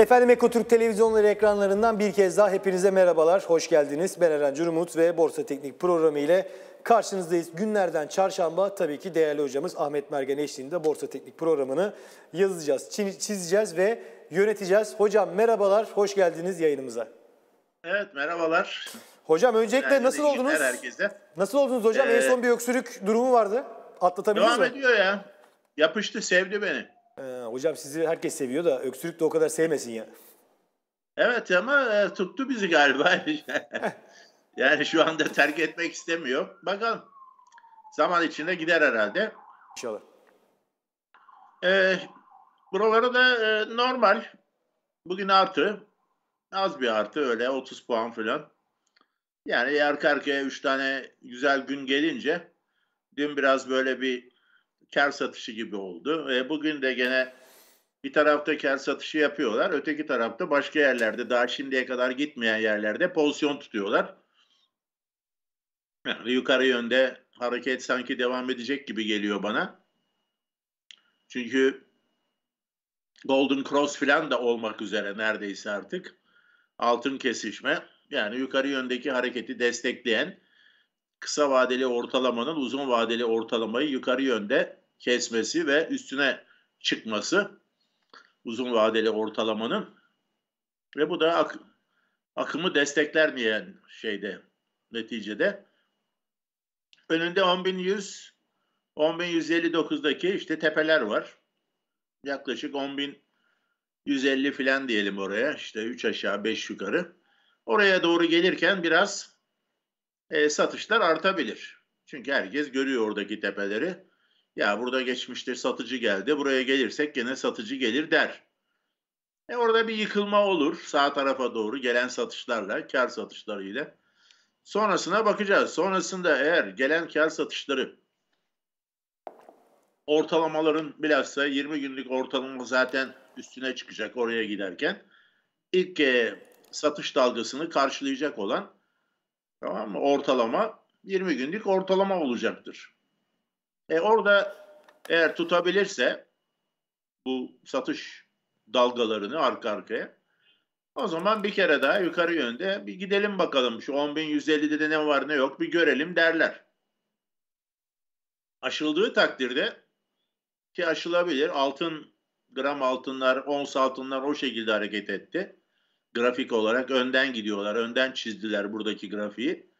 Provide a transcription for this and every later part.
Efendim Ekotürk televizyonları ekranlarından bir kez daha hepinize merhabalar. Hoş geldiniz. Ben Eren Cürmut ve Borsa Teknik programı ile karşınızdayız. Günlerden çarşamba tabii ki değerli hocamız Ahmet Mergen eşliğinde Borsa Teknik programını yazacağız, çizeceğiz ve yöneteceğiz. Hocam merhabalar, hoş geldiniz yayınımıza. Evet merhabalar. Hgünler, hocam öncelikle nasıl oldunuz? Herkese. Nasıl oldunuz hocam? Ee, en son bir öksürük durumu vardı. Atlatabildiniz mi? Devam ediyor ya. Yapıştı, sevdi beni. Ee, hocam sizi herkes seviyor da öksürük de o kadar sevmesin ya. Evet ama e, tuttu bizi galiba. yani şu anda terk etmek istemiyor. Bakalım. Zaman içinde gider herhalde. İnşallah. E, buraları da e, normal. Bugün artı. Az bir artı öyle 30 puan falan. Yani arka arkaya 3 tane güzel gün gelince dün biraz böyle bir kar satışı gibi oldu. E, bugün de gene bir tarafta kar satışı yapıyorlar. Öteki tarafta başka yerlerde daha şimdiye kadar gitmeyen yerlerde pozisyon tutuyorlar. Yani yukarı yönde hareket sanki devam edecek gibi geliyor bana. Çünkü Golden Cross falan da olmak üzere neredeyse artık altın kesişme yani yukarı yöndeki hareketi destekleyen kısa vadeli ortalamanın uzun vadeli ortalamayı yukarı yönde kesmesi ve üstüne çıkması uzun vadeli ortalamanın ve bu da ak akımı destekler diyen şeyde neticede. Önünde 10.100 10.159'daki işte tepeler var. Yaklaşık 10.150 filan diyelim oraya. işte 3 aşağı 5 yukarı. Oraya doğru gelirken biraz e, satışlar artabilir. Çünkü herkes görüyor oradaki tepeleri. Ya burada geçmiştir satıcı geldi. Buraya gelirsek gene satıcı gelir der. E orada bir yıkılma olur sağ tarafa doğru gelen satışlarla, kar satışlarıyla. Sonrasına bakacağız. Sonrasında eğer gelen kar satışları ortalamaların bilhassa 20 günlük ortalama zaten üstüne çıkacak oraya giderken ilk e, satış dalgasını karşılayacak olan tamam mı? ortalama 20 günlük ortalama olacaktır. E, orada eğer tutabilirse bu satış dalgalarını arka arkaya o zaman bir kere daha yukarı yönde bir gidelim bakalım şu 10.150'de de ne var ne yok bir görelim derler. Aşıldığı takdirde ki aşılabilir altın gram altınlar ons altınlar o şekilde hareket etti. Grafik olarak önden gidiyorlar önden çizdiler buradaki grafiği.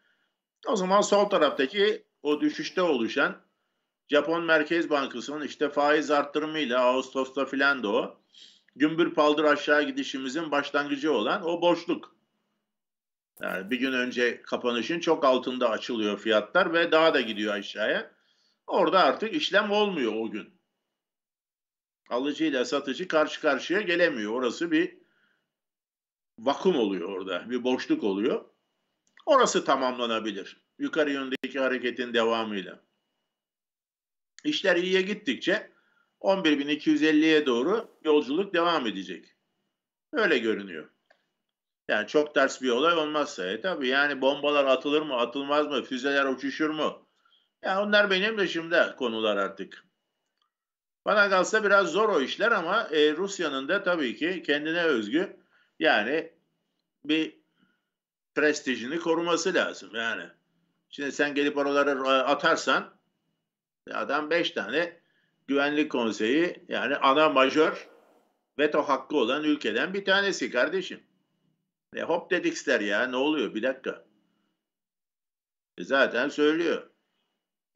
O zaman sol taraftaki o düşüşte oluşan Japon Merkez Bankası'nın işte faiz arttırımıyla Ağustos'ta filan da o gümbür paldır aşağı gidişimizin başlangıcı olan o boşluk. Yani bir gün önce kapanışın çok altında açılıyor fiyatlar ve daha da gidiyor aşağıya. Orada artık işlem olmuyor o gün. Alıcıyla satıcı karşı karşıya gelemiyor. Orası bir vakum oluyor orada. Bir boşluk oluyor. Orası tamamlanabilir. Yukarı yöndeki hareketin devamıyla. İşler iyiye gittikçe 11.250'ye doğru yolculuk devam edecek. Öyle görünüyor. Yani çok ters bir olay olmazsa e tabii yani bombalar atılır mı atılmaz mı füzeler uçuşur mu? Ya onlar benim de şimdi konular artık. Bana kalsa biraz zor o işler ama e, Rusya'nın da tabii ki kendine özgü yani bir prestijini koruması lazım yani. Şimdi sen gelip oraları e, atarsan Adam beş tane güvenlik konseyi yani ana majör veto hakkı olan ülkeden bir tanesi kardeşim. E hop dedikler ya ne oluyor bir dakika. E zaten söylüyor.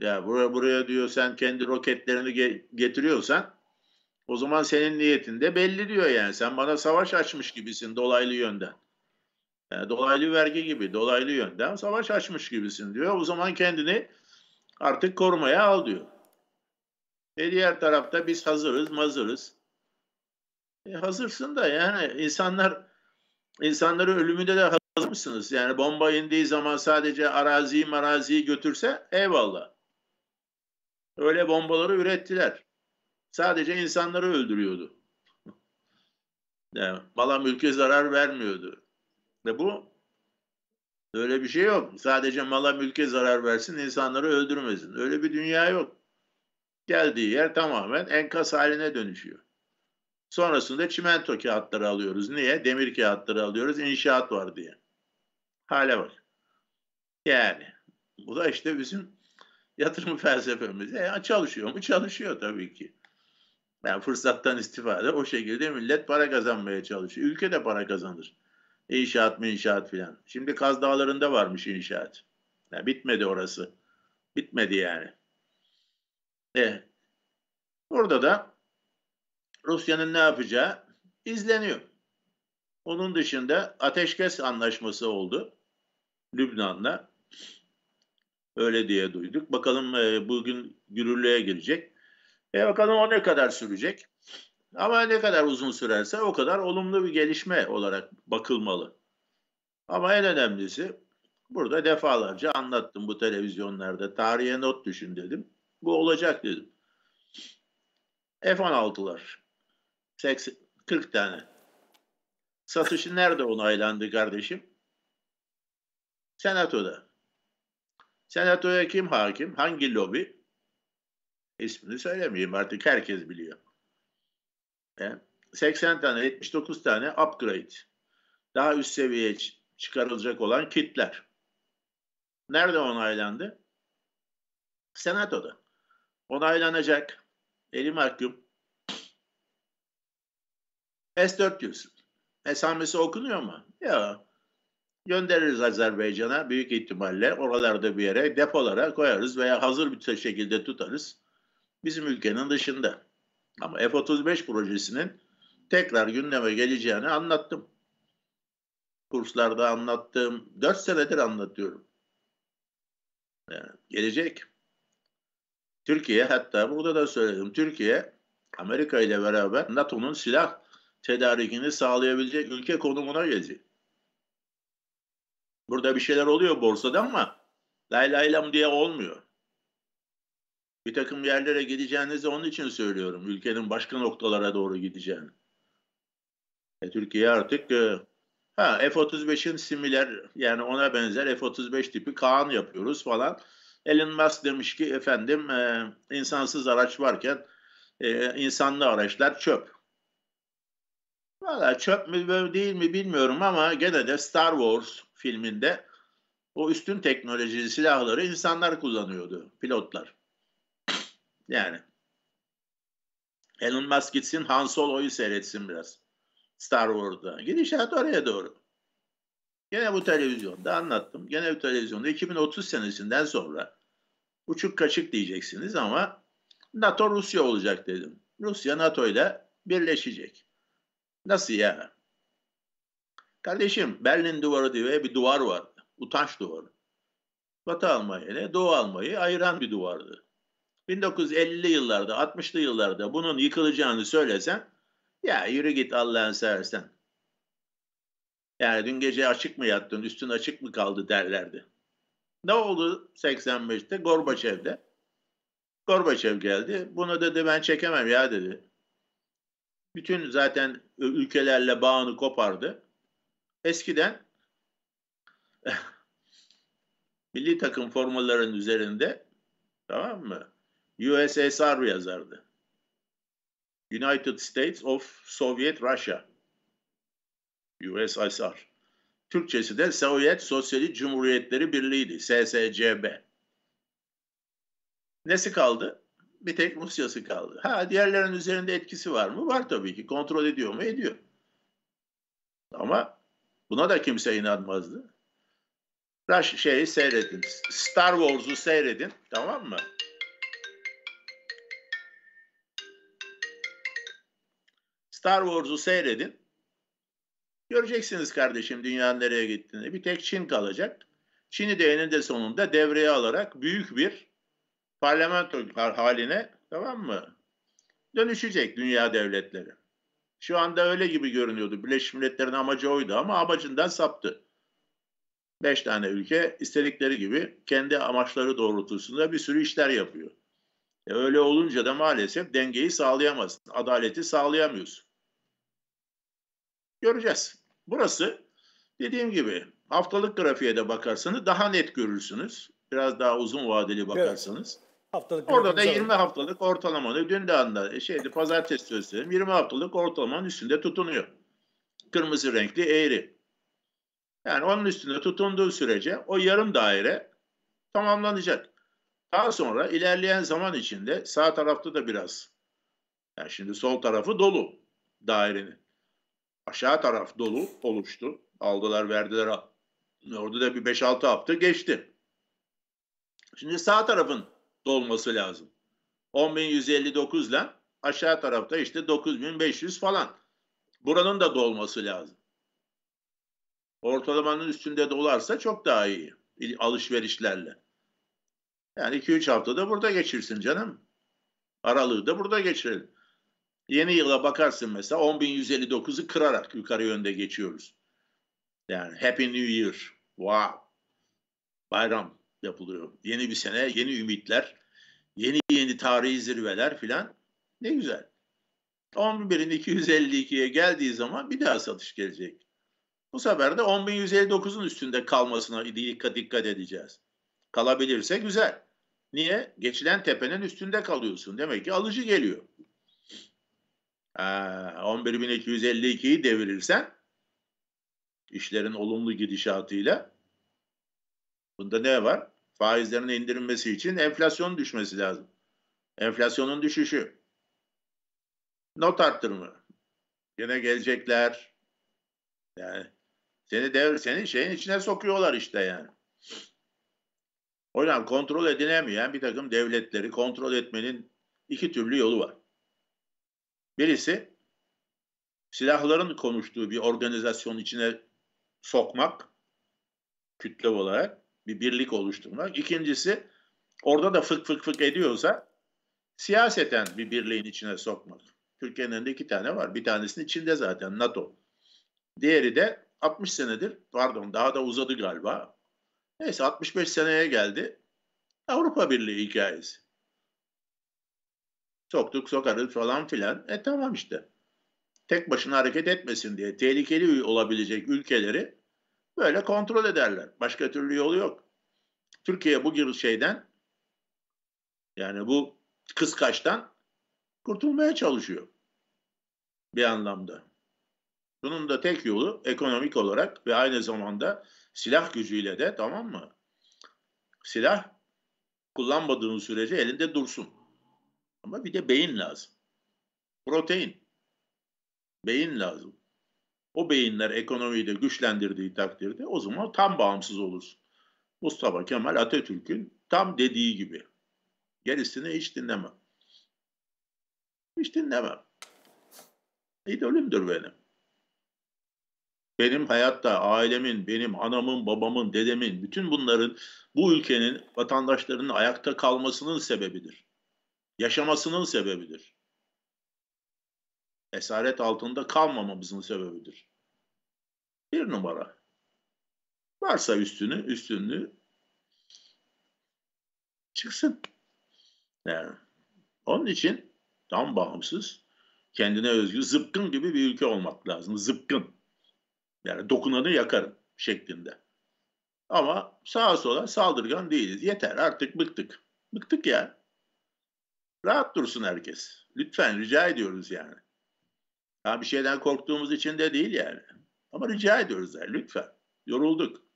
Ya buraya buraya diyor sen kendi roketlerini ge- getiriyorsan o zaman senin niyetin de belli diyor yani. Sen bana savaş açmış gibisin dolaylı yönden. Yani e, dolaylı vergi gibi dolaylı yönden savaş açmış gibisin diyor. O zaman kendini Artık korumaya al diyor. E diğer tarafta biz hazırız, mazırız. E hazırsın da yani insanlar insanları ölümüne de hazır mısınız? Yani bomba indiği zaman sadece araziyi maraziyi götürse eyvallah. Öyle bombaları ürettiler. Sadece insanları öldürüyordu. Yani mala mülke zarar vermiyordu. Ve bu Öyle bir şey yok. Sadece mala mülke zarar versin, insanları öldürmesin. Öyle bir dünya yok. Geldiği yer tamamen enkaz haline dönüşüyor. Sonrasında çimento kağıtları alıyoruz. Niye? Demir kağıtları alıyoruz İnşaat var diye. Hale bak. Yani bu da işte bizim yatırım felsefemiz. E, çalışıyor mu? Çalışıyor tabii ki. Yani fırsattan istifade o şekilde millet para kazanmaya çalışıyor. Ülke de para kazanır. İnşaat mı inşaat filan. Şimdi Kaz Dağları'nda varmış inşaat. Ya bitmedi orası. Bitmedi yani. E, eh, burada da Rusya'nın ne yapacağı izleniyor. Onun dışında ateşkes anlaşması oldu Lübnan'la. Öyle diye duyduk. Bakalım e, bugün gürürlüğe girecek. E bakalım o ne kadar sürecek. Ama ne kadar uzun sürerse o kadar olumlu bir gelişme olarak bakılmalı. Ama en önemlisi burada defalarca anlattım bu televizyonlarda. Tarihe not düşün dedim. Bu olacak dedim. F-16'lar. 80, 40 tane. Satışı nerede onaylandı kardeşim? Senatoda. Senatoya kim hakim? Hangi lobi? İsmini söylemeyeyim artık herkes biliyor. 80 e, tane 79 tane upgrade daha üst seviyeye çıkarılacak olan kitler. Nerede onaylandı? Senato'da. Onaylanacak. Eli mahkum. S-400. Esamesi okunuyor mu? Ya göndeririz Azerbaycan'a büyük ihtimalle oralarda bir yere depolara koyarız veya hazır bir şekilde tutarız. Bizim ülkenin dışında. Ama F-35 projesinin tekrar gündeme geleceğini anlattım. Kurslarda anlattım. Dört senedir anlatıyorum. Yani gelecek. Türkiye hatta burada da söyledim. Türkiye Amerika ile beraber NATO'nun silah tedarikini sağlayabilecek ülke konumuna gelecek. Burada bir şeyler oluyor borsada ama lay lay diye olmuyor bir takım yerlere gideceğinizi onun için söylüyorum. Ülkenin başka noktalara doğru gideceğini. E, Türkiye artık e, ha F-35'in similer yani ona benzer F-35 tipi Kaan yapıyoruz falan. Elon Musk demiş ki efendim e, insansız araç varken e, insanlı araçlar çöp. Valla çöp mü değil mi bilmiyorum ama gene de Star Wars filminde o üstün teknolojili silahları insanlar kullanıyordu, pilotlar. Yani. Elon Musk gitsin Han Solo'yu seyretsin biraz. Star Wars'da. Gidişat oraya doğru. Gene bu televizyonda anlattım. Gene bu televizyonda 2030 senesinden sonra uçuk kaçık diyeceksiniz ama NATO Rusya olacak dedim. Rusya NATO ile birleşecek. Nasıl ya? Kardeşim Berlin duvarı diye bir duvar vardı. Utanç duvarı. Batı Almanya ile Doğu Almanya'yı ayıran bir duvardı. 1950'li yıllarda, 60'lı yıllarda bunun yıkılacağını söylesen ya yürü git Allah'ın seversen. Yani dün gece açık mı yattın, üstün açık mı kaldı derlerdi. Ne oldu 85'te Gorbaçev'de? Gorbaçev geldi. Bunu dedi ben çekemem ya dedi. Bütün zaten ülkelerle bağını kopardı. Eskiden milli takım formalarının üzerinde tamam mı? USSR yazardı. United States of Soviet Russia. USSR. Türkçesi de Sovyet Sosyalist Cumhuriyetleri Birliği'ydi. SSCB. Nesi kaldı? Bir tek Rusya'sı kaldı. Ha diğerlerin üzerinde etkisi var mı? Var tabii ki. Kontrol ediyor mu? Ediyor. Ama buna da kimse inanmazdı. Rush şeyi seyredin. Star Wars'u seyredin. Tamam mı? Star Wars'u seyredin. Göreceksiniz kardeşim dünyanın nereye gittiğini. Bir tek Çin kalacak. Çin'i de eninde sonunda devreye alarak büyük bir parlamento haline tamam mı? Dönüşecek dünya devletleri. Şu anda öyle gibi görünüyordu. Birleşmiş Milletler'in amacı oydu ama amacından saptı. Beş tane ülke istedikleri gibi kendi amaçları doğrultusunda bir sürü işler yapıyor. E öyle olunca da maalesef dengeyi sağlayamazsın. Adaleti sağlayamıyorsun göreceğiz. Burası dediğim gibi haftalık grafiğe de bakarsanız daha net görürsünüz. Biraz daha uzun vadeli bakarsanız. Evet. Haftalık Orada da 20 var. haftalık ortalamanı dün de anda e, şeydi pazartesi söz söyledim 20 haftalık ortalamanın üstünde tutunuyor. Kırmızı renkli eğri. Yani onun üstünde tutunduğu sürece o yarım daire tamamlanacak. Daha sonra ilerleyen zaman içinde sağ tarafta da biraz yani şimdi sol tarafı dolu dairenin aşağı taraf dolu oluştu. Aldılar verdiler. Orada da bir 5-6 hafta geçti. Şimdi sağ tarafın dolması lazım. 10.159 ile aşağı tarafta işte 9.500 falan. Buranın da dolması lazım. Ortalamanın üstünde dolarsa çok daha iyi alışverişlerle. Yani 2-3 haftada burada geçirsin canım. Aralığı da burada geçirelim. Yeni yıla bakarsın mesela 10.159'u kırarak yukarı yönde geçiyoruz. Yani Happy New Year. Wow. Bayram yapılıyor. Yeni bir sene, yeni ümitler, yeni yeni tarihi zirveler filan. Ne güzel. 11'in 252'ye geldiği zaman bir daha satış gelecek. Bu sefer de 10.159'un üstünde kalmasına dikkat, dikkat edeceğiz. Kalabilirse güzel. Niye? Geçilen tepenin üstünde kalıyorsun. Demek ki alıcı geliyor. Ee, 11.252'yi devirirsen işlerin olumlu gidişatıyla bunda ne var? Faizlerin indirilmesi için enflasyon düşmesi lazım. Enflasyonun düşüşü. Not arttırımı. Yine gelecekler. Yani seni devir, senin şeyin içine sokuyorlar işte yani. O yüzden kontrol edilemeyen bir takım devletleri kontrol etmenin iki türlü yolu var. Birisi silahların konuştuğu bir organizasyon içine sokmak kütle olarak bir birlik oluşturmak. İkincisi orada da fık fık fık ediyorsa siyaseten bir birliğin içine sokmak. Türkiye'nin de iki tane var. Bir tanesinin içinde zaten NATO. Diğeri de 60 senedir pardon daha da uzadı galiba. Neyse 65 seneye geldi. Avrupa Birliği hikayesi. Soktuk sokarız falan filan. E tamam işte. Tek başına hareket etmesin diye tehlikeli olabilecek ülkeleri böyle kontrol ederler. Başka türlü yolu yok. Türkiye bu gibi şeyden yani bu kıskaçtan kurtulmaya çalışıyor bir anlamda. Bunun da tek yolu ekonomik olarak ve aynı zamanda silah gücüyle de tamam mı? Silah kullanmadığın sürece elinde dursun. Ama bir de beyin lazım. Protein. Beyin lazım. O beyinler ekonomiyi de güçlendirdiği takdirde o zaman tam bağımsız olur. Mustafa Kemal Atatürk'ün tam dediği gibi. Gerisini hiç dinlemem. Hiç dinlemem. İdolümdür benim. Benim hayatta ailemin, benim anamın, babamın, dedemin, bütün bunların bu ülkenin vatandaşlarının ayakta kalmasının sebebidir yaşamasının sebebidir. Esaret altında kalmamamızın sebebidir. Bir numara. Varsa üstünü, üstünlüğü çıksın. Yani onun için tam bağımsız, kendine özgü, zıpkın gibi bir ülke olmak lazım. Zıpkın. Yani dokunanı yakarım şeklinde. Ama sağa sola saldırgan değiliz. Yeter artık bıktık. Bıktık ya. Rahat dursun herkes. Lütfen rica ediyoruz yani. Ha bir şeyden korktuğumuz için de değil yani. Ama rica ediyoruz yani lütfen. Yorulduk.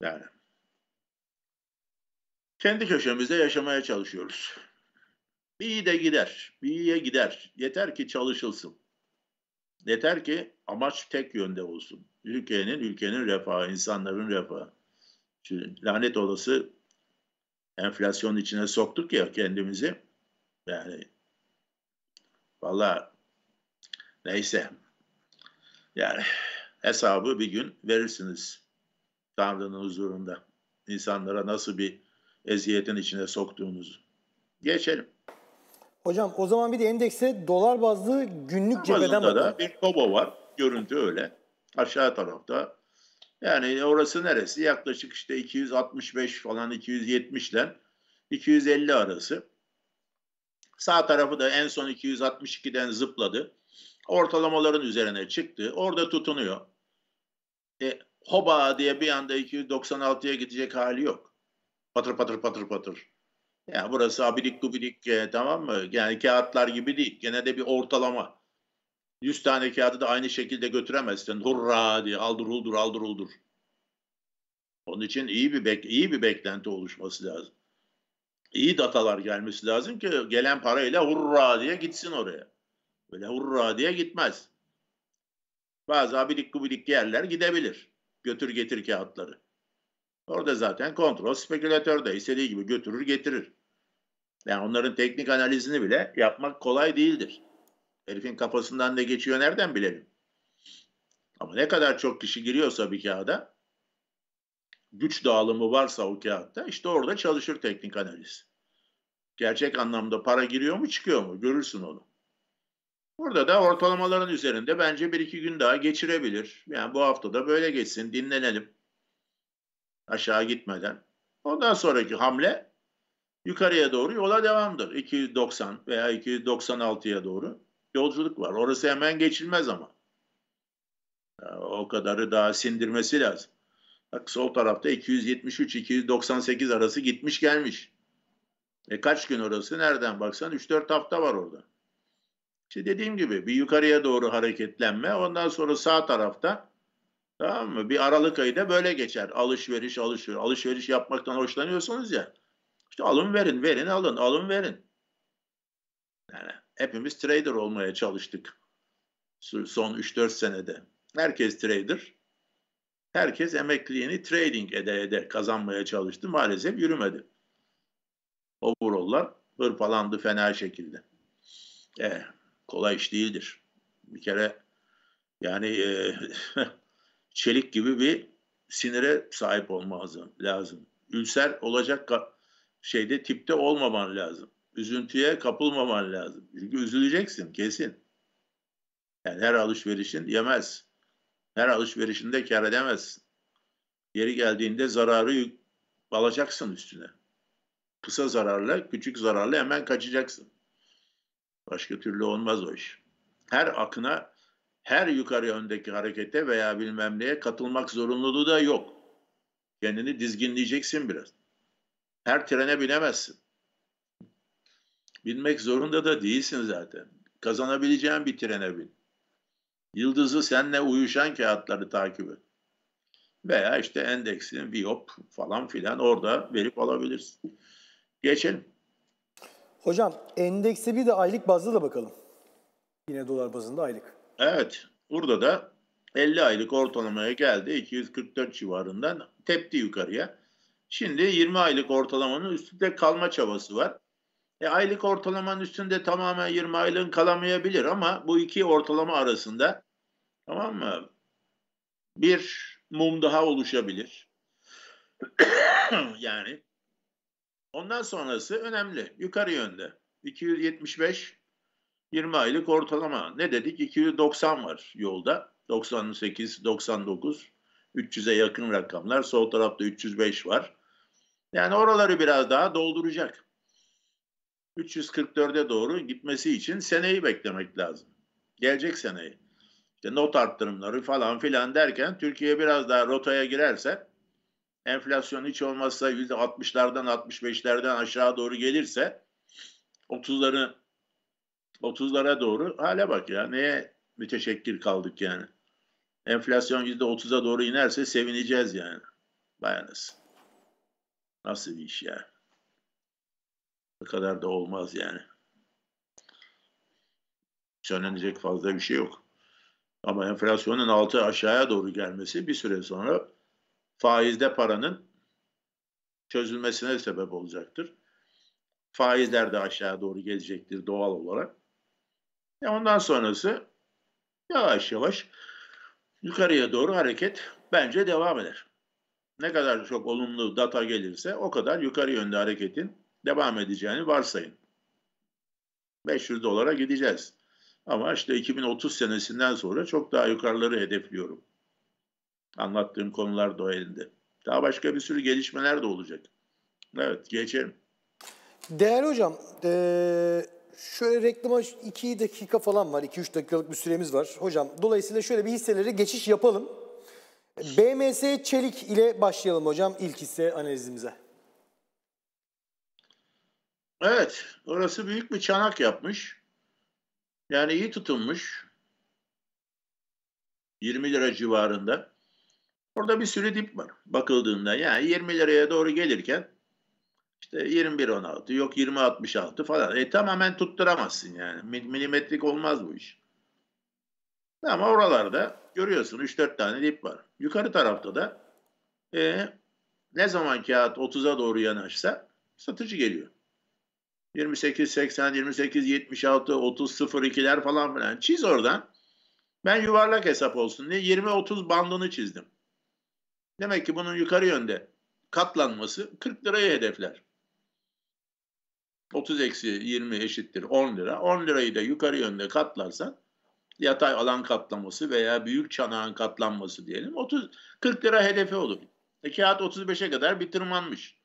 Yani. Kendi köşemizde yaşamaya çalışıyoruz. Bir iyi de gider. Bir iyiye gider. Yeter ki çalışılsın. Yeter ki amaç tek yönde olsun. Ülkenin, ülkenin refahı, insanların refahı. Şimdi lanet olası enflasyon içine soktuk ya kendimizi. Yani valla neyse yani hesabı bir gün verirsiniz Tanrı'nın huzurunda. İnsanlara nasıl bir eziyetin içine soktuğunuzu. Geçelim. Hocam o zaman bir de endekse dolar bazlı günlük cebeden bakalım. da bir kobo var. Görüntü öyle. Aşağı tarafta yani orası neresi? Yaklaşık işte 265 falan 270 ile 250 arası. Sağ tarafı da en son 262'den zıpladı. Ortalamaların üzerine çıktı. Orada tutunuyor. E, hoba diye bir anda 296'ya gidecek hali yok. Patır patır patır patır. Yani burası abidik gubidik e, tamam mı? Yani kağıtlar gibi değil. Gene de bir ortalama. 100 tane kağıdı da aynı şekilde götüremezsin. Hurra diye aldır uldur aldır uldur. Onun için iyi bir bek iyi bir beklenti oluşması lazım iyi datalar gelmesi lazım ki gelen parayla hurra diye gitsin oraya. Böyle hurra diye gitmez. Bazı abidik gubidik yerler gidebilir. Götür getir kağıtları. Orada zaten kontrol spekülatör de istediği gibi götürür getirir. Yani onların teknik analizini bile yapmak kolay değildir. Herifin kafasından ne geçiyor nereden bilelim? Ama ne kadar çok kişi giriyorsa bir kağıda güç dağılımı varsa o kağıtta işte orada çalışır teknik analiz. Gerçek anlamda para giriyor mu çıkıyor mu görürsün onu. Burada da ortalamaların üzerinde bence bir iki gün daha geçirebilir. Yani bu hafta da böyle geçsin dinlenelim aşağı gitmeden. Ondan sonraki hamle yukarıya doğru yola devamdır. 290 veya 296'ya doğru yolculuk var. Orası hemen geçilmez ama. O kadarı daha sindirmesi lazım. Bak sol tarafta 273-298 arası gitmiş gelmiş. E kaç gün orası nereden baksan 3-4 hafta var orada. İşte dediğim gibi bir yukarıya doğru hareketlenme ondan sonra sağ tarafta tamam mı bir Aralık ayı da böyle geçer. Alışveriş alışveriş alışveriş yapmaktan hoşlanıyorsunuz ya. İşte alın verin verin alın alın verin. Yani hepimiz trader olmaya çalıştık son 3-4 senede. Herkes trader herkes emekliliğini trading ede ede kazanmaya çalıştı. Maalesef yürümedi. Overall'lar hırpalandı fena şekilde. E, kolay iş değildir. Bir kere yani e, çelik gibi bir sinire sahip olmazım lazım. Ülser olacak şeyde tipte olmaman lazım. Üzüntüye kapılmaman lazım. Çünkü üzüleceksin kesin. Yani her alışverişin yemez. Her alışverişinde kar edemezsin. Yeri geldiğinde zararı alacaksın üstüne. Kısa zararla, küçük zararla hemen kaçacaksın. Başka türlü olmaz o iş. Her akına, her yukarı yöndeki harekete veya bilmem neye katılmak zorunluluğu da yok. Kendini dizginleyeceksin biraz. Her trene binemezsin. Binmek zorunda da değilsin zaten. Kazanabileceğin bir trene bin. Yıldızı senle uyuşan kağıtları takibi Veya işte endeksin biop falan filan orada verip alabilirsin. Geçelim. Hocam endekse bir de aylık bazda da bakalım. Yine dolar bazında aylık. Evet. Burada da 50 aylık ortalamaya geldi. 244 civarından tepti yukarıya. Şimdi 20 aylık ortalamanın üstünde kalma çabası var. E, aylık ortalamanın üstünde tamamen 20 aylığın kalamayabilir ama bu iki ortalama arasında tamam mı? Bir mum daha oluşabilir. yani ondan sonrası önemli. Yukarı yönde. 275 20 aylık ortalama. Ne dedik? 290 var yolda. 98, 99, 300'e yakın rakamlar. Sol tarafta 305 var. Yani oraları biraz daha dolduracak. 344'e doğru gitmesi için seneyi beklemek lazım. Gelecek seneyi. İşte not arttırımları falan filan derken Türkiye biraz daha rotaya girerse enflasyon hiç olmazsa %60'lardan 65'lerden aşağı doğru gelirse 30'ları 30'lara doğru hale bak ya neye müteşekkir kaldık yani. Enflasyon %30'a doğru inerse sevineceğiz yani. Bayanız. Nasıl bir iş yani. Ne kadar da olmaz yani. Söylenecek fazla bir şey yok. Ama enflasyonun altı aşağıya doğru gelmesi bir süre sonra faizde paranın çözülmesine sebep olacaktır. Faizler de aşağı doğru gelecektir doğal olarak. Ya e ondan sonrası yavaş yavaş yukarıya doğru hareket bence devam eder. Ne kadar çok olumlu data gelirse o kadar yukarı yönde hareketin devam edeceğini varsayın. 500 dolara gideceğiz. Ama işte 2030 senesinden sonra çok daha yukarıları hedefliyorum. Anlattığım konular da o elinde. Daha başka bir sürü gelişmeler de olacak. Evet geçelim. Değerli hocam, e, şöyle reklama 2 dakika falan var, 2-3 dakikalık bir süremiz var. Hocam dolayısıyla şöyle bir hisselere geçiş yapalım. BMS Çelik ile başlayalım hocam ilk hisse analizimize. Evet, orası büyük bir çanak yapmış. Yani iyi tutunmuş. 20 lira civarında. Orada bir sürü dip var bakıldığında. Yani 20 liraya doğru gelirken işte 21.16 yok 20.66 falan. E tamamen tutturamazsın yani. Milimetrik olmaz bu iş. Ama oralarda görüyorsun 3-4 tane dip var. Yukarı tarafta da e, ne zaman kağıt 30'a doğru yanaşsa satıcı geliyor. 28-80, 28-76, 30-02'ler falan filan çiz oradan. Ben yuvarlak hesap olsun diye 20-30 bandını çizdim. Demek ki bunun yukarı yönde katlanması 40 lirayı hedefler. 30 eksi 20 eşittir 10 lira. 10 lirayı da yukarı yönde katlarsan yatay alan katlaması veya büyük çanağın katlanması diyelim 30 40 lira hedefi olur. E kağıt 35'e kadar bir tırmanmış.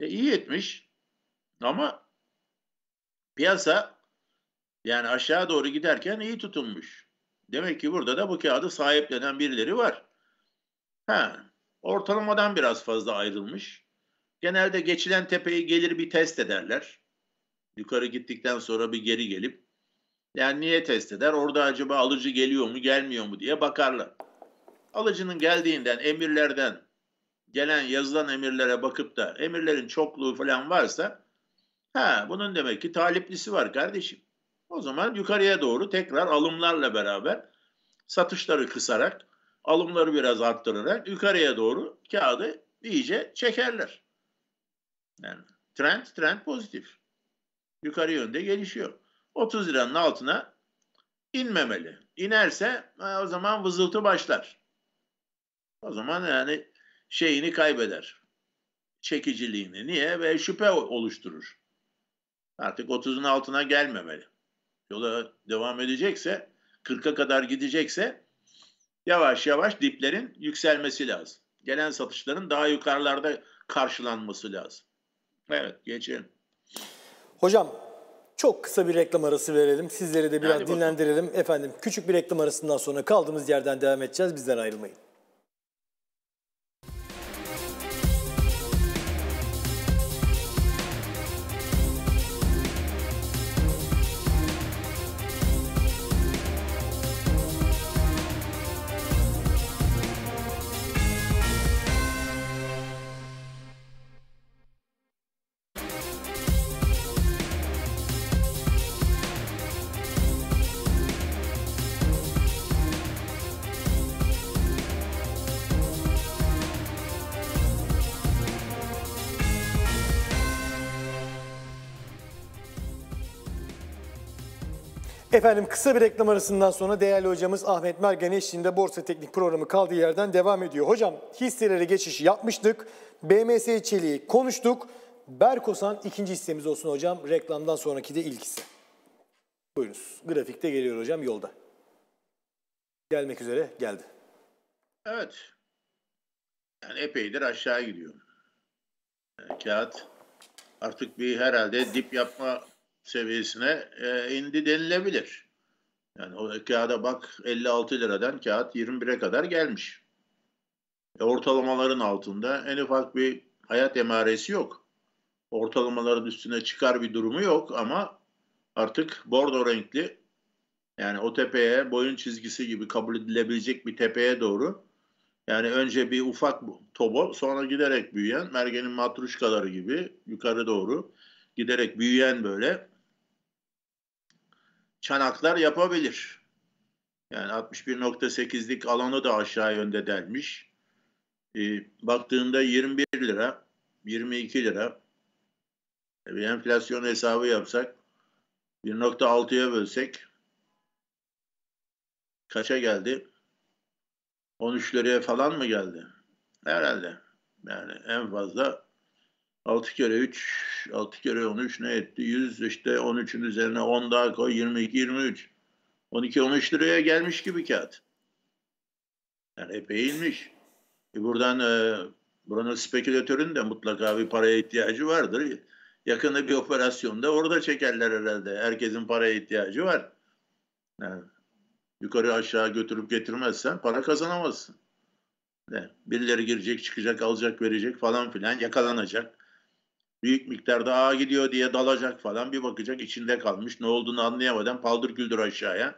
E iyi etmiş ama Piyasa yani aşağı doğru giderken iyi tutunmuş. Demek ki burada da bu kağıdı sahiplenen birileri var. Ha, ortalamadan biraz fazla ayrılmış. Genelde geçilen tepeyi gelir bir test ederler. Yukarı gittikten sonra bir geri gelip yani niye test eder? Orada acaba alıcı geliyor mu gelmiyor mu diye bakarlar. Alıcının geldiğinden emirlerden gelen yazılan emirlere bakıp da emirlerin çokluğu falan varsa Ha bunun demek ki taliplisi var kardeşim. O zaman yukarıya doğru tekrar alımlarla beraber satışları kısarak alımları biraz arttırarak yukarıya doğru kağıdı iyice çekerler. Yani trend trend pozitif. Yukarı yönde gelişiyor. 30 liranın altına inmemeli. İnerse o zaman vızıltı başlar. O zaman yani şeyini kaybeder. Çekiciliğini. Niye? Ve şüphe oluşturur artık 30'un altına gelmemeli. Yola devam edecekse, 40'a kadar gidecekse yavaş yavaş diplerin yükselmesi lazım. Gelen satışların daha yukarılarda karşılanması lazım. Evet, geçelim. Hocam çok kısa bir reklam arası verelim. Sizleri de biraz yani dinlendirelim. Efendim küçük bir reklam arasından sonra kaldığımız yerden devam edeceğiz. Bizden ayrılmayın. Efendim kısa bir reklam arasından sonra değerli hocamız Ahmet Mergen eşliğinde Borsa Teknik Programı kaldığı yerden devam ediyor. Hocam hisselere geçişi yapmıştık. BMS Çeliği konuştuk. Berkosan ikinci hissemiz olsun hocam. Reklamdan sonraki de ilkisi. Buyurunuz. Grafikte geliyor hocam yolda. Gelmek üzere geldi. Evet. Yani epeydir aşağı gidiyor. kağıt artık bir herhalde dip yapma seviyesine e, indi denilebilir. Yani o kağıda bak 56 liradan kağıt 21'e kadar gelmiş. E, ortalamaların altında en ufak bir hayat emaresi yok. Ortalamaların üstüne çıkar bir durumu yok ama artık bordo renkli yani o tepeye boyun çizgisi gibi kabul edilebilecek bir tepeye doğru yani önce bir ufak tobo sonra giderek büyüyen mergenin matruşkaları gibi yukarı doğru giderek büyüyen böyle Çanaklar yapabilir. Yani 61.8'lik alanı da aşağı yönde delmiş. E, baktığında 21 lira, 22 lira. E, bir enflasyon hesabı yapsak 1.6'ya bölsek kaça geldi? 13 liraya falan mı geldi? Herhalde. Yani en fazla 6 kere 3, 6 kere 13 ne etti? 100 işte 13'ün üzerine 10 daha koy 22, 23. 12, 13 liraya gelmiş gibi kağıt. Yani epey inmiş. E buradan e, buranın spekülatörün de mutlaka bir paraya ihtiyacı vardır. Yakında bir operasyonda orada çekerler herhalde. Herkesin paraya ihtiyacı var. Yani yukarı aşağı götürüp getirmezsen para kazanamazsın. Birileri girecek, çıkacak, alacak, verecek falan filan yakalanacak büyük miktarda ağa gidiyor diye dalacak falan bir bakacak içinde kalmış. Ne olduğunu anlayamadan paldır güldür aşağıya.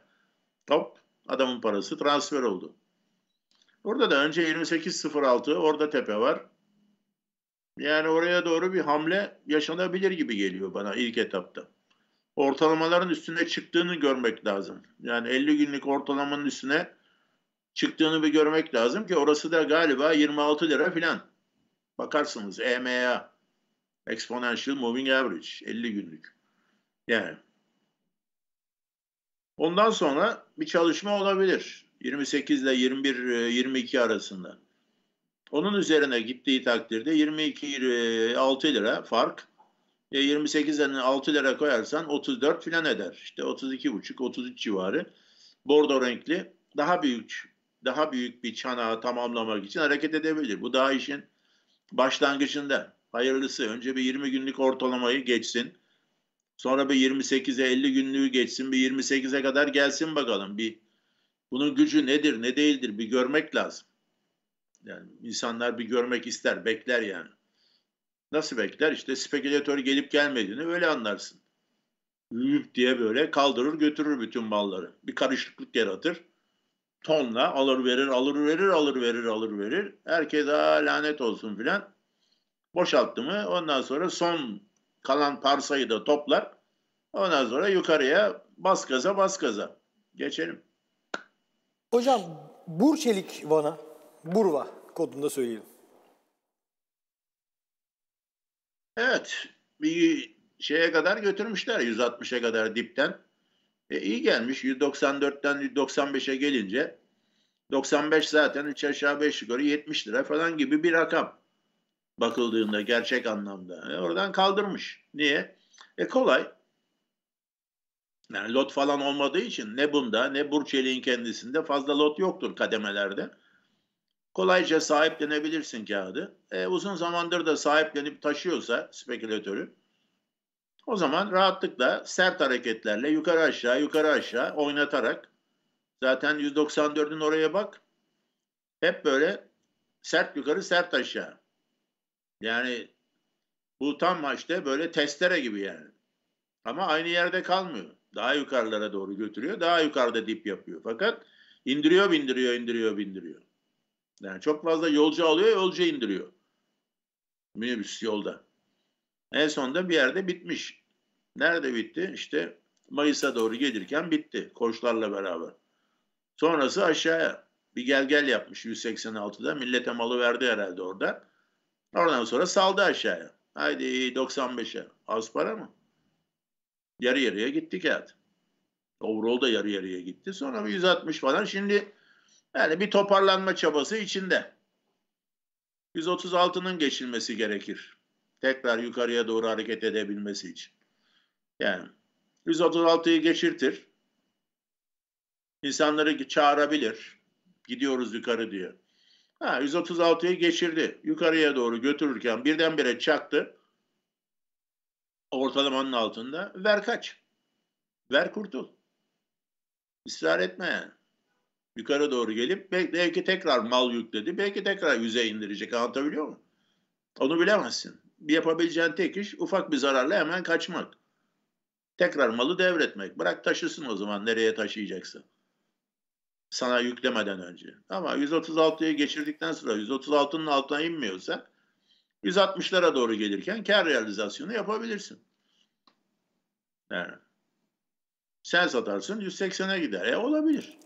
Top adamın parası transfer oldu. Orada da önce 28.06 orada tepe var. Yani oraya doğru bir hamle yaşanabilir gibi geliyor bana ilk etapta. Ortalamaların üstüne çıktığını görmek lazım. Yani 50 günlük ortalamanın üstüne çıktığını bir görmek lazım ki orası da galiba 26 lira filan. Bakarsınız EMA Exponential Moving Average 50 günlük. Yani. Ondan sonra bir çalışma olabilir. 28 ile 21 22 e, arasında. Onun üzerine gittiği takdirde 22 6 e, lira fark. E 28'den 6 lira koyarsan 34 filan eder. İşte 32 buçuk, 33 civarı. Bordo renkli daha büyük daha büyük bir çanağı tamamlamak için hareket edebilir. Bu daha işin başlangıcında. Hayırlısı. Önce bir 20 günlük ortalamayı geçsin. Sonra bir 28'e 50 günlüğü geçsin. Bir 28'e kadar gelsin bakalım. Bir bunun gücü nedir, ne değildir bir görmek lazım. Yani insanlar bir görmek ister, bekler yani. Nasıl bekler? İşte spekülatör gelip gelmediğini öyle anlarsın. Lüp diye böyle kaldırır götürür bütün malları. Bir karışıklık yaratır. Tonla alır verir, alır verir, alır verir, alır verir. Herkes Herkese lanet olsun filan boşalttı mı ondan sonra son kalan parsayı da toplar. Ondan sonra yukarıya bas gaza bas gaza. Geçelim. Hocam Burçelik Van'a, Burva kodunda söyleyelim. Evet. Bir şeye kadar götürmüşler 160'a kadar dipten. E, iyi gelmiş 194'ten 195'e gelince 95 zaten 3 aşağı 5 yukarı 70 lira falan gibi bir rakam bakıldığında gerçek anlamda. E oradan kaldırmış. Niye? E kolay. Yani lot falan olmadığı için ne bunda ne Burçeli'nin kendisinde fazla lot yoktur kademelerde. Kolayca sahiplenebilirsin kağıdı. E, uzun zamandır da sahiplenip taşıyorsa spekülatörü o zaman rahatlıkla sert hareketlerle yukarı aşağı yukarı aşağı oynatarak zaten 194'ün oraya bak hep böyle sert yukarı sert aşağı. Yani bu tam maçta böyle testere gibi yani. Ama aynı yerde kalmıyor. Daha yukarılara doğru götürüyor. Daha yukarıda dip yapıyor. Fakat indiriyor, bindiriyor, indiriyor, bindiriyor. Yani çok fazla yolcu alıyor, yolcu indiriyor. Minibüs yolda. En sonunda bir yerde bitmiş. Nerede bitti? İşte Mayıs'a doğru gelirken bitti. Koçlarla beraber. Sonrası aşağıya. Bir gel gel yapmış 186'da. Millete malı verdi herhalde orada. Oradan sonra saldı aşağıya. Haydi 95'e. Az para mı? Yarı yarıya gitti kağıt. Overall da yarı yarıya gitti. Sonra bir 160 falan. Şimdi yani bir toparlanma çabası içinde. 136'nın geçilmesi gerekir. Tekrar yukarıya doğru hareket edebilmesi için. Yani 136'yı geçirtir. İnsanları çağırabilir. Gidiyoruz yukarı diyor. Ha 136'yı geçirdi. Yukarıya doğru götürürken birdenbire çaktı. Ortalamanın altında. Ver kaç. Ver kurtul. Israr etme Yukarı doğru gelip belki tekrar mal yükledi. Belki tekrar yüze indirecek. Anlatabiliyor muyum? Onu bilemezsin. Bir yapabileceğin tek iş ufak bir zararla hemen kaçmak. Tekrar malı devretmek. Bırak taşısın o zaman nereye taşıyacaksın sana yüklemeden önce. Ama 136'yı geçirdikten sonra 136'nın altına inmiyorsa 160'lara doğru gelirken kar realizasyonu yapabilirsin. Yani sen satarsın 180'e gider. E olabilir.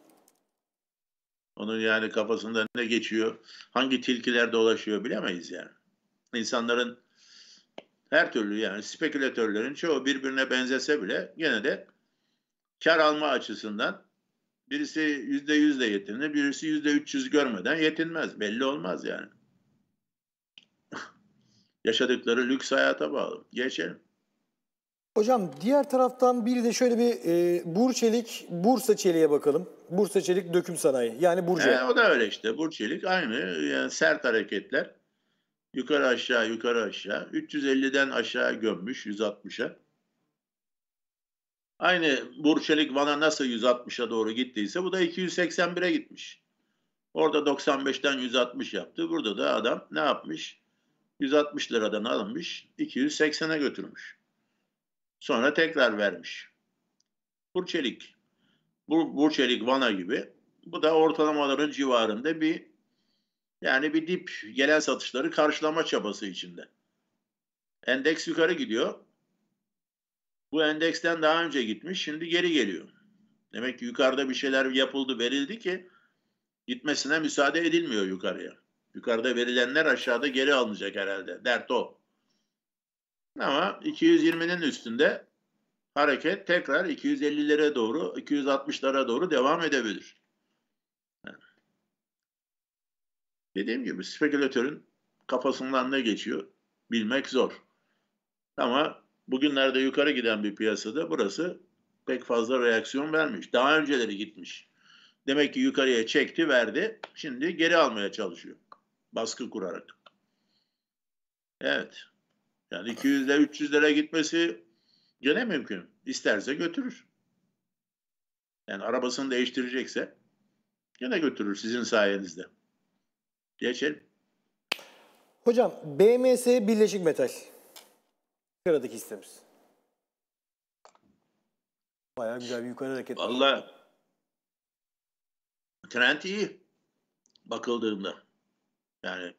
Onun yani kafasında ne geçiyor, hangi tilkiler dolaşıyor bilemeyiz yani. İnsanların her türlü yani spekülatörlerin çoğu birbirine benzese bile gene de kar alma açısından Birisi yüzde yüzle yetinir, birisi yüzde üç yüz görmeden yetinmez. Belli olmaz yani. Yaşadıkları lüks hayata bağlı. Geçelim. Hocam diğer taraftan bir de şöyle bir e, Burçelik, Bursa Çelik'e bakalım. Bursa Çelik döküm sanayi yani Burca. E, o da öyle işte Burçelik aynı yani sert hareketler. Yukarı aşağı yukarı aşağı 350'den aşağı gömmüş 160'a. Aynı Burçelik Van'a nasıl 160'a doğru gittiyse bu da 281'e gitmiş. Orada 95'ten 160 yaptı. Burada da adam ne yapmış? 160 liradan alınmış, 280'e götürmüş. Sonra tekrar vermiş. Burçelik. Bur Burçelik Vana gibi. Bu da ortalamaların civarında bir yani bir dip gelen satışları karşılama çabası içinde. Endeks yukarı gidiyor. Bu endeksten daha önce gitmiş, şimdi geri geliyor. Demek ki yukarıda bir şeyler yapıldı, verildi ki gitmesine müsaade edilmiyor yukarıya. Yukarıda verilenler aşağıda geri alınacak herhalde. Dert o. Ama 220'nin üstünde hareket tekrar 250'lere doğru, 260'lara doğru devam edebilir. Dediğim gibi spekülatörün kafasından ne geçiyor bilmek zor. Ama Bugünlerde yukarı giden bir piyasada burası pek fazla reaksiyon vermiş. Daha önceleri gitmiş. Demek ki yukarıya çekti, verdi. Şimdi geri almaya çalışıyor. Baskı kurarak. Evet. Yani 200'de lira gitmesi gene mümkün. İsterse götürür. Yani arabasını değiştirecekse gene götürür sizin sayenizde. Geçelim. Hocam BMS Birleşik Metal Ankara'daki hissemiz. Bayağı güzel bir yukarı hareket. Valla trend iyi bakıldığında. Yani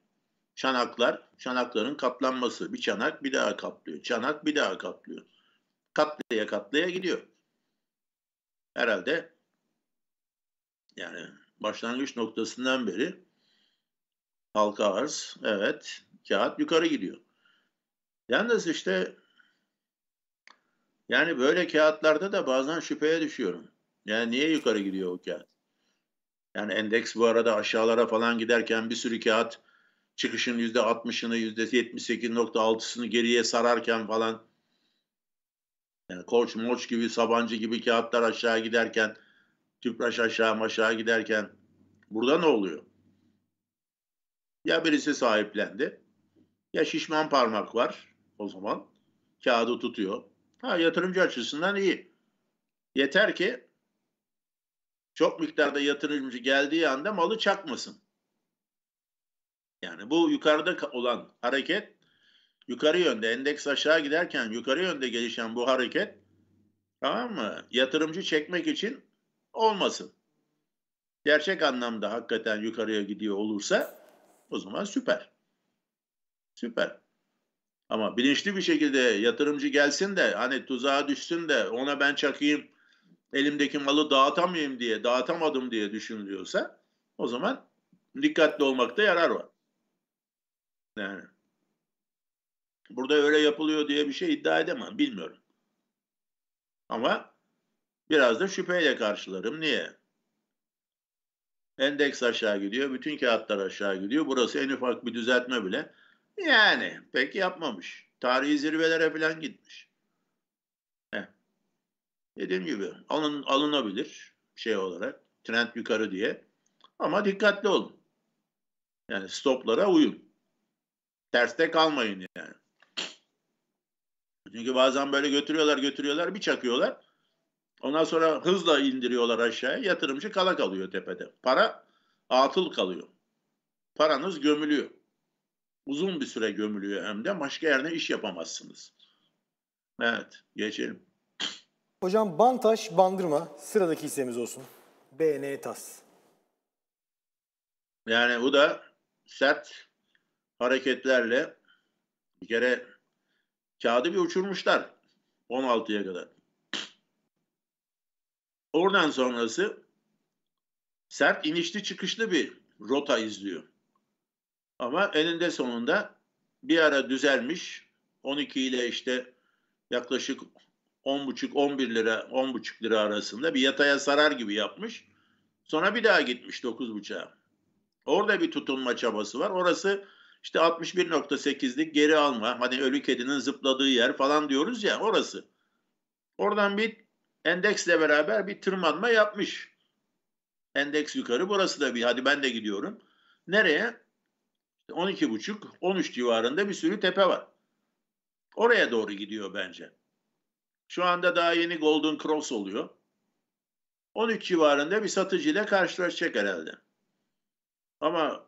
çanaklar, çanakların katlanması. Bir çanak bir daha kaplıyor. Çanak bir daha kaplıyor. Katlaya katlaya gidiyor. Herhalde yani başlangıç noktasından beri halka arz, evet, kağıt yukarı gidiyor. Yalnız işte yani böyle kağıtlarda da bazen şüpheye düşüyorum. Yani niye yukarı gidiyor o kağıt? Yani endeks bu arada aşağılara falan giderken bir sürü kağıt çıkışın yüzde %60'ını yüzde %78.6'sını geriye sararken falan yani Koç Moç gibi Sabancı gibi kağıtlar aşağı giderken Tüpraş aşağı aşağı giderken burada ne oluyor? Ya birisi sahiplendi ya şişman parmak var o zaman. Kağıdı tutuyor. Ha yatırımcı açısından iyi. Yeter ki çok miktarda yatırımcı geldiği anda malı çakmasın. Yani bu yukarıda olan hareket yukarı yönde endeks aşağı giderken yukarı yönde gelişen bu hareket tamam mı? Yatırımcı çekmek için olmasın. Gerçek anlamda hakikaten yukarıya gidiyor olursa o zaman süper. Süper. Ama bilinçli bir şekilde yatırımcı gelsin de hani tuzağa düşsün de ona ben çakayım elimdeki malı dağıtamayayım diye dağıtamadım diye düşünülüyorsa o zaman dikkatli olmakta yarar var. Yani burada öyle yapılıyor diye bir şey iddia edemem bilmiyorum. Ama biraz da şüpheyle karşılarım. Niye? Endeks aşağı gidiyor, bütün kağıtlar aşağı gidiyor. Burası en ufak bir düzeltme bile yani pek yapmamış. Tarihi zirvelere falan gitmiş. Heh. Dediğim gibi alın, alınabilir şey olarak. Trend yukarı diye. Ama dikkatli olun. Yani stoplara uyun. Terste kalmayın yani. Çünkü bazen böyle götürüyorlar götürüyorlar bir çakıyorlar. Ondan sonra hızla indiriyorlar aşağıya. Yatırımcı kala kalıyor tepede. Para atıl kalıyor. Paranız gömülüyor. Uzun bir süre gömülüyor hem de. Başka yerine iş yapamazsınız. Evet, geçelim. Hocam Bantaş, Bandırma sıradaki hissemiz olsun. BN TAS. Yani bu da sert hareketlerle bir kere kağıdı bir uçurmuşlar 16'ya kadar. Oradan sonrası sert inişli çıkışlı bir rota izliyor. Ama eninde sonunda bir ara düzelmiş. 12 ile işte yaklaşık 10,5-11 lira, 10,5 lira arasında bir yataya sarar gibi yapmış. Sonra bir daha gitmiş 9,5'a. Orada bir tutunma çabası var. Orası işte 61.8'lik geri alma, hani ölü kedinin zıpladığı yer falan diyoruz ya orası. Oradan bir endeksle beraber bir tırmanma yapmış. Endeks yukarı burası da bir hadi ben de gidiyorum. Nereye? 12,5 13 civarında bir sürü tepe var. Oraya doğru gidiyor bence. Şu anda daha yeni Golden Cross oluyor. 13 civarında bir satıcıyla karşılaşacak herhalde. Ama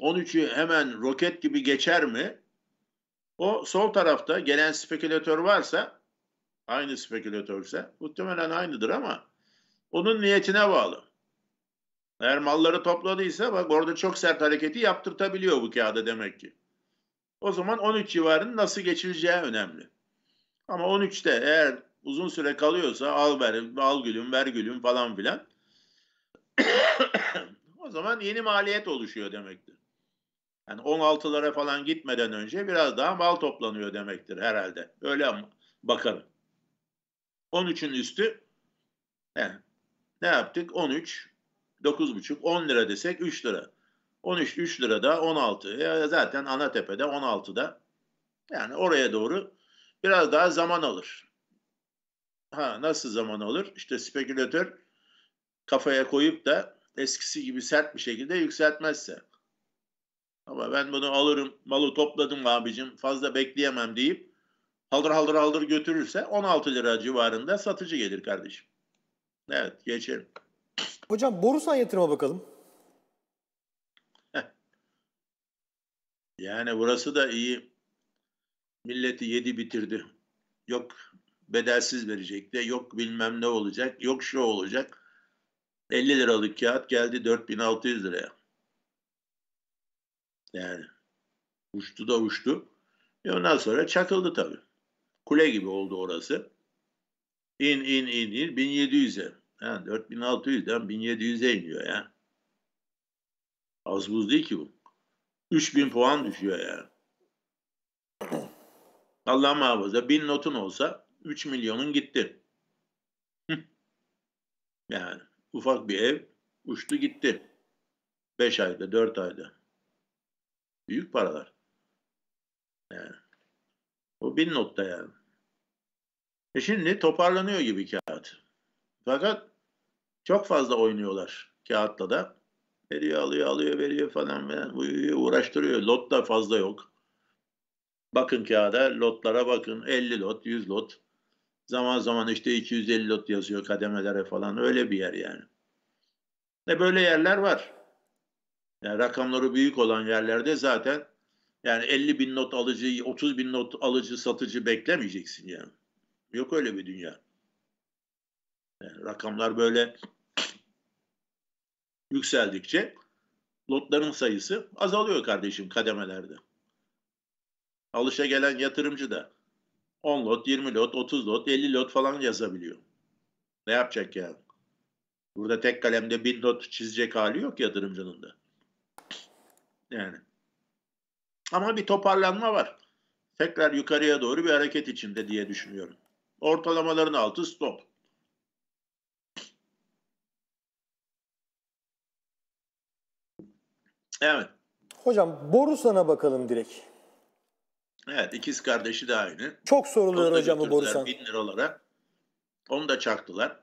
13'ü hemen roket gibi geçer mi? O sol tarafta gelen spekülatör varsa aynı spekülatörse muhtemelen aynıdır ama onun niyetine bağlı. Eğer malları topladıysa bak orada çok sert hareketi yaptırtabiliyor bu kağıda demek ki. O zaman 13 civarının nasıl geçileceği önemli. Ama 13'te eğer uzun süre kalıyorsa al ver, al gülüm, ver gülüm falan filan. o zaman yeni maliyet oluşuyor demektir. Yani 16'lara falan gitmeden önce biraz daha mal toplanıyor demektir herhalde. Öyle bakalım. 13'ün üstü he, eh, ne yaptık? 13 9,5 10 lira desek 3 lira. 13 3 lira da 16. Ya zaten Anatepe'de 16'da. Yani oraya doğru biraz daha zaman alır. Ha nasıl zaman alır? İşte spekülatör kafaya koyup da eskisi gibi sert bir şekilde yükseltmezse. Ama ben bunu alırım, malı topladım abicim, fazla bekleyemem deyip haldır haldır haldır götürürse 16 lira civarında satıcı gelir kardeşim. Evet, geçelim. Hocam Borusan yatırıma bakalım. Yani burası da iyi. Milleti yedi bitirdi. Yok bedelsiz verecek de yok bilmem ne olacak yok şu olacak. 50 liralık kağıt geldi 4600 liraya. Yani uçtu da uçtu. Ve ondan sonra çakıldı tabii. Kule gibi oldu orası. İn in in in 1700'e. Yani 4600'den 1700'e iniyor ya. Az buz değil ki bu. 3000 puan düşüyor ya. Allah muhafaza 1000 notun olsa 3 milyonun gitti. yani ufak bir ev uçtu gitti. 5 ayda 4 ayda. Büyük paralar. Yani. O 1000 notta yani. E şimdi toparlanıyor gibi kağıt. Fakat çok fazla oynuyorlar kağıtla da. Veriyor, alıyor, alıyor, veriyor falan. Yani uğraştırıyor. Lot da fazla yok. Bakın kağıda, lotlara bakın. 50 lot, 100 lot. Zaman zaman işte 250 lot yazıyor kademelere falan. Öyle bir yer yani. Ne böyle yerler var. Yani rakamları büyük olan yerlerde zaten yani 50 bin not alıcı, 30 bin not alıcı, satıcı beklemeyeceksin yani. Yok öyle bir dünya. Yani rakamlar böyle yükseldikçe lotların sayısı azalıyor kardeşim kademelerde. Alışa gelen yatırımcı da 10 lot, 20 lot, 30 lot, 50 lot falan yazabiliyor. Ne yapacak yani? Burada tek kalemde 1000 lot çizecek hali yok yatırımcının da. Yani. Ama bir toparlanma var. Tekrar yukarıya doğru bir hareket içinde diye düşünüyorum. Ortalamaların altı stop. Evet. Hocam Borusan'a bakalım direkt. Evet ikiz kardeşi de aynı. Çok soruluyor hocam bu Borusan. Bin liralara olarak. Onu da çaktılar.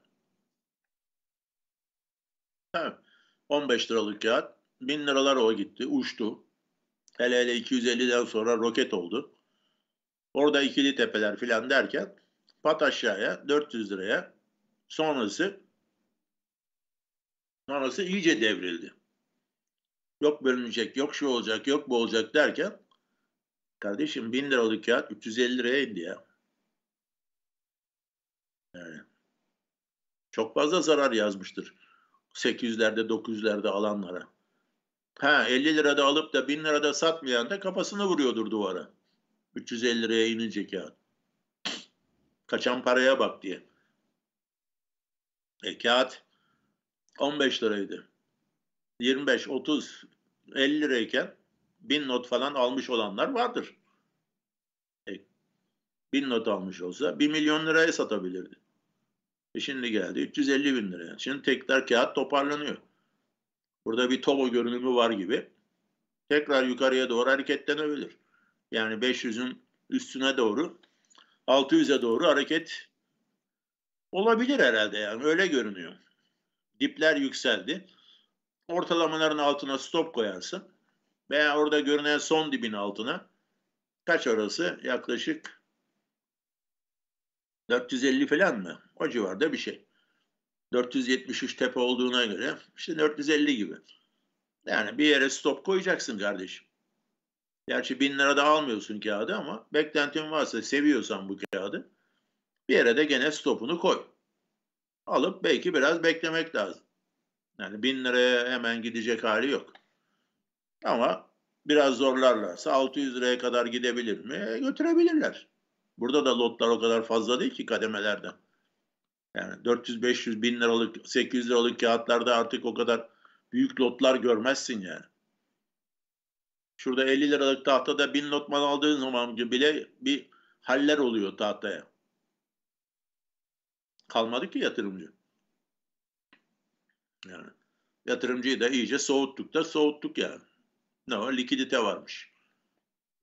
Evet. 15 liralık kağıt. Bin liralar o gitti. Uçtu. Hele hele 250'den sonra roket oldu. Orada ikili tepeler filan derken pat aşağıya 400 liraya sonrası sonrası iyice devrildi. Yok bölünecek, yok şu olacak, yok bu olacak derken kardeşim 1000 liralık kağıt 350 liraya indi ya. Yani çok fazla zarar yazmıştır. 800'lerde 900'lerde alanlara. Ha 50 lirada alıp da 1000 lirada satmayan da kafasını vuruyordur duvara. 350 liraya inince kağıt. Kaçan paraya bak diye. E kağıt 15 liraydı. 25, 30, 50 lirayken bin not falan almış olanlar vardır. E, bin not almış olsa bir milyon liraya satabilirdi. E şimdi geldi 350 bin liraya. Şimdi tekrar kağıt toparlanıyor. Burada bir tobo görünümü var gibi. Tekrar yukarıya doğru hareketlenebilir. Yani 500'ün üstüne doğru 600'e doğru hareket olabilir herhalde yani öyle görünüyor. Dipler yükseldi ortalamaların altına stop koyarsın veya orada görünen son dibin altına kaç arası Yaklaşık 450 falan mı? O civarda bir şey. 473 tepe olduğuna göre işte 450 gibi. Yani bir yere stop koyacaksın kardeşim. Gerçi bin lira da almıyorsun kağıdı ama beklentin varsa seviyorsan bu kağıdı bir yere de gene stopunu koy. Alıp belki biraz beklemek lazım. Yani bin liraya hemen gidecek hali yok. Ama biraz zorlarlarsa 600 liraya kadar gidebilir mi? E, götürebilirler. Burada da lotlar o kadar fazla değil ki kademelerden. Yani 400, 500, bin liralık, 800 liralık kağıtlarda artık o kadar büyük lotlar görmezsin yani. Şurada 50 liralık tahtada 1000 lotman aldığın zaman bile bir haller oluyor tahtaya. Kalmadı ki yatırımcı. Yani yatırımcıyı da iyice soğuttuk da soğuttuk yani. Ne var? Likidite varmış.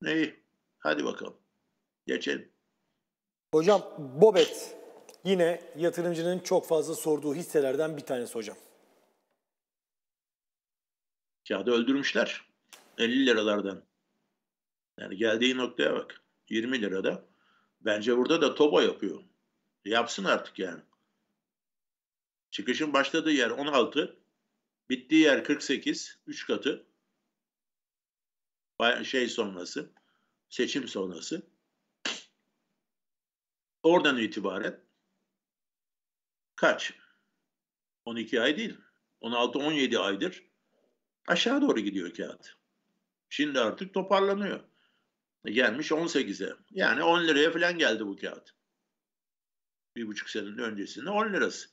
Neyi? Hadi bakalım. Geçelim. Hocam Bobet yine yatırımcının çok fazla sorduğu hisselerden bir tanesi hocam. Kağıdı öldürmüşler. 50 liralardan. Yani geldiği noktaya bak. 20 lirada. Bence burada da toba yapıyor. Yapsın artık yani. Çıkışın başladığı yer 16, bittiği yer 48, 3 katı. Şey sonrası, seçim sonrası. Oradan itibaren kaç? 12 ay değil. 16-17 aydır aşağı doğru gidiyor kağıt. Şimdi artık toparlanıyor. E, gelmiş 18'e. Yani 10 liraya falan geldi bu kağıt. Bir buçuk senenin öncesinde 10 lirası.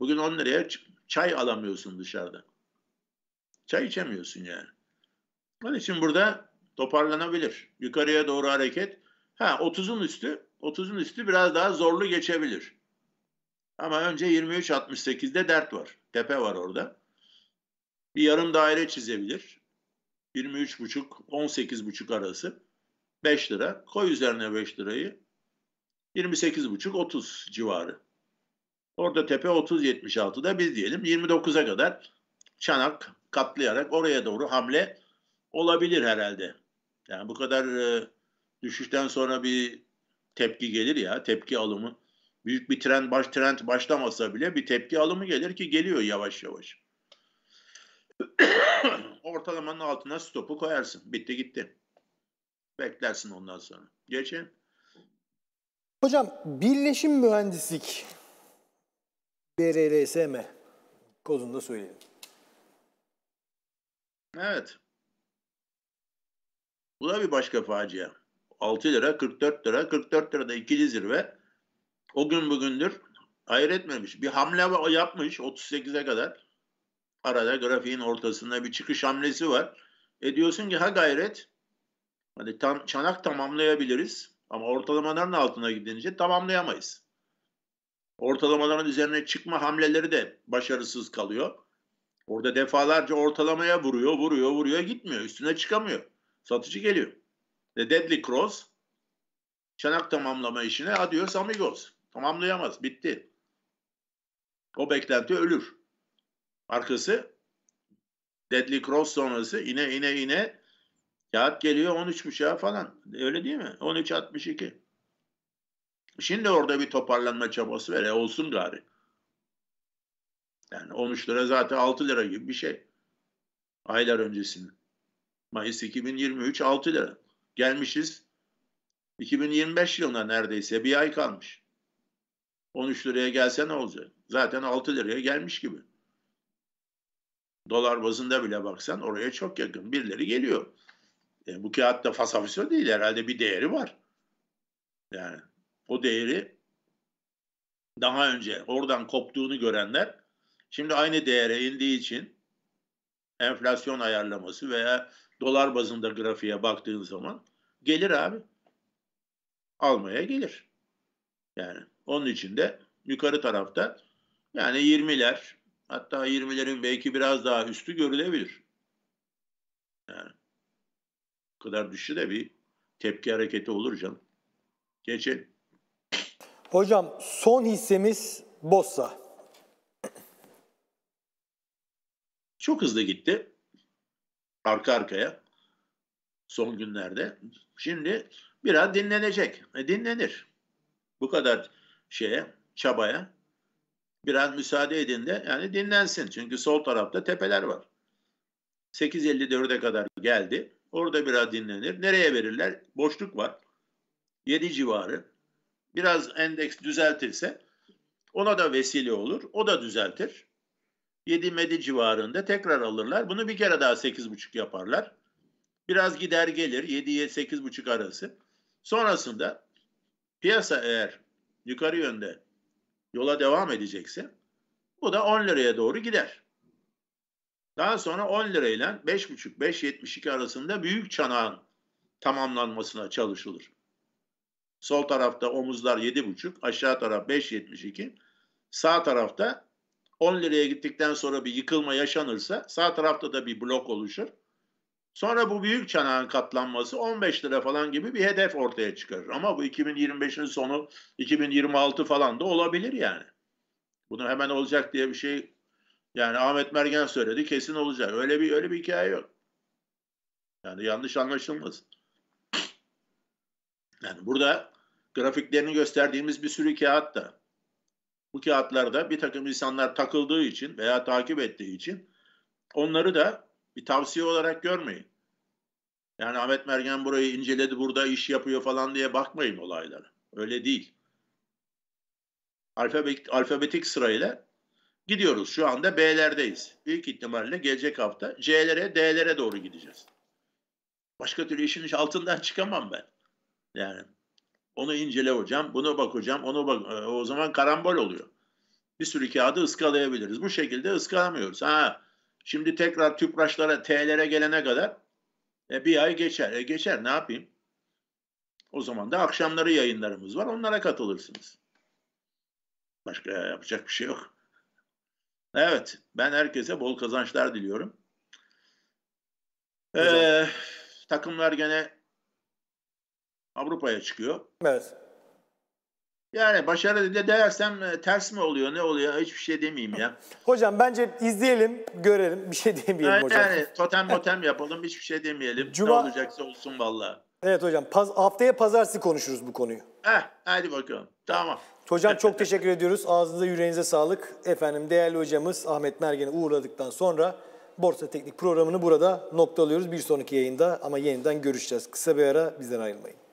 Bugün 10 liraya çay alamıyorsun dışarıda. Çay içemiyorsun yani. Onun için burada toparlanabilir. Yukarıya doğru hareket. Ha 30'un üstü 30'un üstü biraz daha zorlu geçebilir. Ama önce 23.68'de dert var. Tepe var orada. Bir yarım daire çizebilir. 23.5 18.5 arası 5 lira. Koy üzerine 5 lirayı. 28.5 30 civarı. Orada tepe 30-76'da biz diyelim 29'a kadar çanak katlayarak oraya doğru hamle olabilir herhalde. Yani bu kadar e, düşüşten sonra bir tepki gelir ya tepki alımı. Büyük bir trend baş trend başlamasa bile bir tepki alımı gelir ki geliyor yavaş yavaş. Ortalamanın altına stopu koyarsın. Bitti gitti. Beklersin ondan sonra. Geçin. Hocam birleşim mühendislik BRLSM kodunda söyleyelim. Evet. Bu da bir başka facia. 6 lira, 44 lira, 44 lirada ikili zirve. O gün bugündür hayır etmemiş. Bir hamle yapmış 38'e kadar. Arada grafiğin ortasında bir çıkış hamlesi var. E diyorsun ki ha gayret hani tam, çanak tamamlayabiliriz ama ortalamaların altına gidince tamamlayamayız. Ortalamaların üzerine çıkma hamleleri de başarısız kalıyor. Orada defalarca ortalamaya vuruyor, vuruyor, vuruyor gitmiyor. Üstüne çıkamıyor. Satıcı geliyor. The Deadly Cross çanak tamamlama işine adios amigos. Tamamlayamaz. Bitti. O beklenti ölür. Arkası Deadly Cross sonrası ine ine ine kağıt geliyor 13.5'a falan. Öyle değil mi? 13.62. Şimdi orada bir toparlanma çabası var. E olsun gari. Yani 13 lira zaten 6 lira gibi bir şey. Aylar öncesinde. Mayıs 2023 6 lira. Gelmişiz 2025 yılına neredeyse bir ay kalmış. 13 liraya gelse ne olacak? Zaten 6 liraya gelmiş gibi. Dolar bazında bile baksan oraya çok yakın. Birileri geliyor. E, bu kağıt da fasafiso değil herhalde bir değeri var. Yani o değeri daha önce oradan koptuğunu görenler şimdi aynı değere indiği için enflasyon ayarlaması veya dolar bazında grafiğe baktığın zaman gelir abi. Almaya gelir. Yani onun için de yukarı tarafta yani 20'ler hatta 20'lerin belki biraz daha üstü görülebilir. Yani kadar düşü de bir tepki hareketi olur canım. Geçelim. Hocam son hissemiz Bossa. Çok hızlı gitti. Arka arkaya. Son günlerde. Şimdi biraz dinlenecek. E, dinlenir. Bu kadar şeye, çabaya biraz müsaade edin de yani dinlensin. Çünkü sol tarafta tepeler var. 8.54'e kadar geldi. Orada biraz dinlenir. Nereye verirler? Boşluk var. 7 civarı. Biraz endeks düzeltilse ona da vesile olur. O da düzeltir. 7 medi civarında tekrar alırlar. Bunu bir kere daha 8,5 yaparlar. Biraz gider gelir 7'ye 8,5 arası. Sonrasında piyasa eğer yukarı yönde yola devam edecekse bu da 10 liraya doğru gider. Daha sonra 10 lirayla 5,5-5,72 arasında büyük çanağın tamamlanmasına çalışılır. Sol tarafta omuzlar 7,5, aşağı taraf 5,72. Sağ tarafta 10 liraya gittikten sonra bir yıkılma yaşanırsa sağ tarafta da bir blok oluşur. Sonra bu büyük çanağın katlanması 15 lira falan gibi bir hedef ortaya çıkarır. Ama bu 2025'in sonu 2026 falan da olabilir yani. Bunu hemen olacak diye bir şey yani Ahmet Mergen söyledi kesin olacak. Öyle bir öyle bir hikaye yok. Yani yanlış anlaşılmasın. Yani burada grafiklerini gösterdiğimiz bir sürü kağıt da bu kağıtlarda bir takım insanlar takıldığı için veya takip ettiği için onları da bir tavsiye olarak görmeyin. Yani Ahmet Mergen burayı inceledi, burada iş yapıyor falan diye bakmayın olaylara. Öyle değil. Alfabet, alfabetik sırayla gidiyoruz. Şu anda B'lerdeyiz. İlk ihtimalle gelecek hafta C'lere, D'lere doğru gideceğiz. Başka türlü işin altından çıkamam ben. Yani onu incele hocam, bunu bak hocam, onu bak. Ee, o zaman karambol oluyor. Bir sürü kağıdı ıskalayabiliriz. Bu şekilde ıskalamıyoruz. Ha, şimdi tekrar tüpraşlara, T'lere gelene kadar e, bir ay geçer. E, geçer ne yapayım? O zaman da akşamları yayınlarımız var. Onlara katılırsınız. Başka yapacak bir şey yok. Evet. Ben herkese bol kazançlar diliyorum. Ee, takımlar gene Avrupa'ya çıkıyor. Evet. Yani başarı de dersem e, ters mi oluyor ne oluyor hiçbir şey demeyeyim ya. hocam bence izleyelim görelim bir şey demeyelim yani, hocam. Yani totem motem yapalım hiçbir şey demeyelim. Cuma... Ne olacaksa olsun valla. Evet hocam paz haftaya pazartesi konuşuruz bu konuyu. Heh hadi bakalım tamam. Hocam çok teşekkür ediyoruz. Ağzınıza yüreğinize sağlık. Efendim değerli hocamız Ahmet Mergen'i uğurladıktan sonra Borsa Teknik programını burada noktalıyoruz. Bir sonraki yayında ama yeniden görüşeceğiz. Kısa bir ara bizden ayrılmayın.